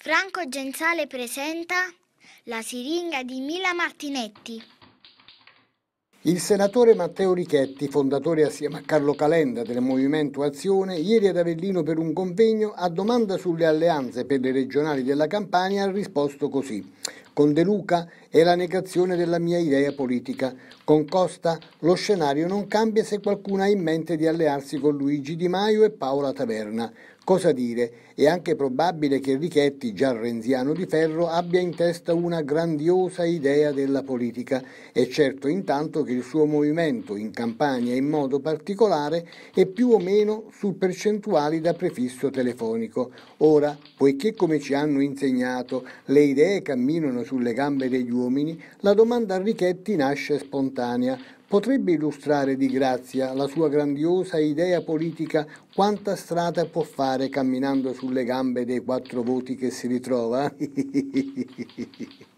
Franco Genzale presenta La siringa di Mila Martinetti. Il senatore Matteo Richetti, fondatore assieme a Carlo Calenda del Movimento Azione, ieri ad Avellino per un convegno, a domanda sulle alleanze per le regionali della Campania, ha risposto così. Con De Luca è la negazione della mia idea politica. Con Costa lo scenario non cambia se qualcuno ha in mente di allearsi con Luigi Di Maio e Paola Taverna. Cosa dire? È anche probabile che Richetti, già renziano di ferro, abbia in testa una grandiosa idea della politica. È certo intanto che il suo movimento, in campagna in modo particolare, è più o meno su percentuali da prefisso telefonico. Ora, poiché come ci hanno insegnato le idee camminano sulle gambe degli uomini, la domanda a Richetti nasce spontanea Potrebbe illustrare di grazia la sua grandiosa idea politica quanta strada può fare camminando sulle gambe dei quattro voti che si ritrova?